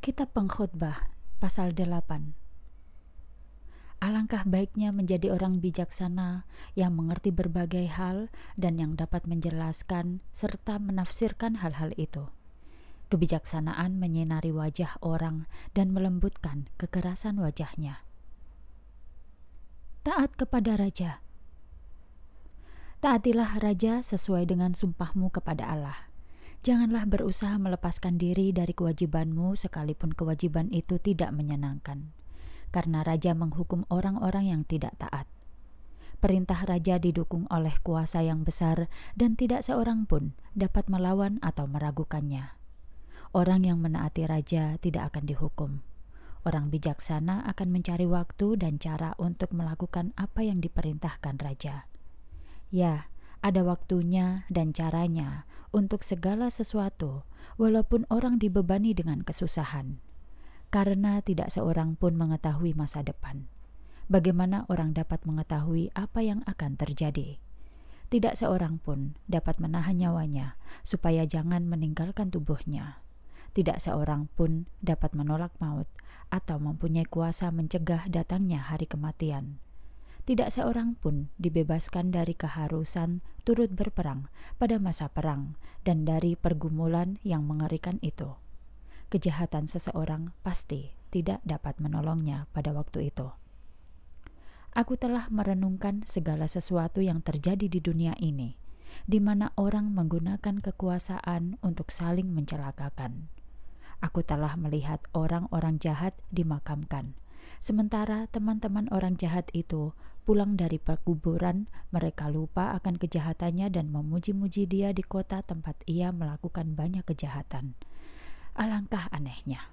Kitab Pengkhotbah pasal 8 Alangkah baiknya menjadi orang bijaksana yang mengerti berbagai hal dan yang dapat menjelaskan serta menafsirkan hal-hal itu. Kebijaksanaan menyinari wajah orang dan melembutkan kekerasan wajahnya. Taat kepada raja. Taatilah raja sesuai dengan sumpahmu kepada Allah janganlah berusaha melepaskan diri dari kewajibanmu sekalipun kewajiban itu tidak menyenangkan, karena raja menghukum orang-orang yang tidak taat. Perintah raja didukung oleh kuasa yang besar, dan tidak seorang pun dapat melawan atau meragukannya. Orang yang menaati raja tidak akan dihukum. Orang bijaksana akan mencari waktu dan cara untuk melakukan apa yang diperintahkan raja. Ya, ada waktunya dan caranya untuk segala sesuatu, walaupun orang dibebani dengan kesusahan, karena tidak seorang pun mengetahui masa depan. Bagaimana orang dapat mengetahui apa yang akan terjadi? Tidak seorang pun dapat menahan nyawanya supaya jangan meninggalkan tubuhnya. Tidak seorang pun dapat menolak maut atau mempunyai kuasa mencegah datangnya hari kematian tidak seorang pun dibebaskan dari keharusan turut berperang pada masa perang dan dari pergumulan yang mengerikan itu. Kejahatan seseorang pasti tidak dapat menolongnya pada waktu itu. Aku telah merenungkan segala sesuatu yang terjadi di dunia ini, di mana orang menggunakan kekuasaan untuk saling mencelakakan. Aku telah melihat orang-orang jahat dimakamkan Sementara teman-teman orang jahat itu pulang dari perkuburan, mereka lupa akan kejahatannya dan memuji-muji dia di kota tempat ia melakukan banyak kejahatan. Alangkah anehnya.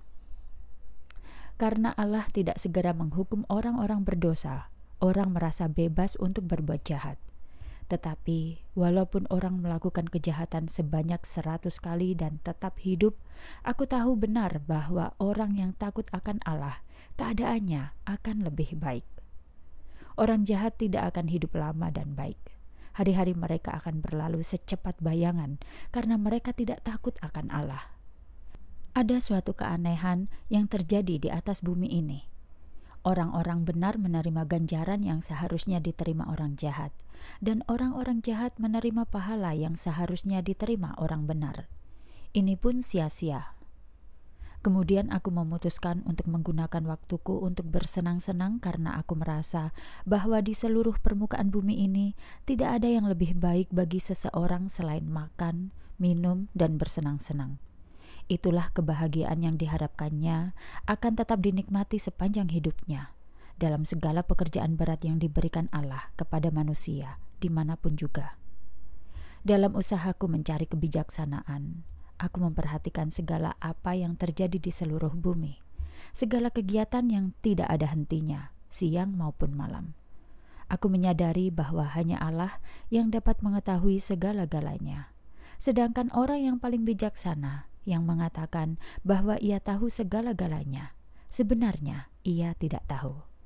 Karena Allah tidak segera menghukum orang-orang berdosa, orang merasa bebas untuk berbuat jahat. Tetapi, walaupun orang melakukan kejahatan sebanyak seratus kali dan tetap hidup, aku tahu benar bahwa orang yang takut akan Allah, keadaannya akan lebih baik. Orang jahat tidak akan hidup lama dan baik. Hari-hari mereka akan berlalu secepat bayangan karena mereka tidak takut akan Allah. Ada suatu keanehan yang terjadi di atas bumi ini. Orang-orang benar menerima ganjaran yang seharusnya diterima orang jahat – dan orang-orang jahat menerima pahala yang seharusnya diterima orang benar. Ini pun sia-sia. Kemudian aku memutuskan untuk menggunakan waktuku untuk bersenang-senang karena aku merasa bahwa di seluruh permukaan bumi ini tidak ada yang lebih baik bagi seseorang selain makan, minum, dan bersenang-senang. Itulah kebahagiaan yang diharapkannya akan tetap dinikmati sepanjang hidupnya dalam segala pekerjaan berat yang diberikan Allah kepada manusia, dimanapun juga. Dalam usahaku mencari kebijaksanaan, aku memperhatikan segala apa yang terjadi di seluruh bumi, segala kegiatan yang tidak ada hentinya, siang maupun malam. Aku menyadari bahwa hanya Allah yang dapat mengetahui segala-galanya, sedangkan orang yang paling bijaksana yang mengatakan bahwa ia tahu segala-galanya, sebenarnya ia tidak tahu.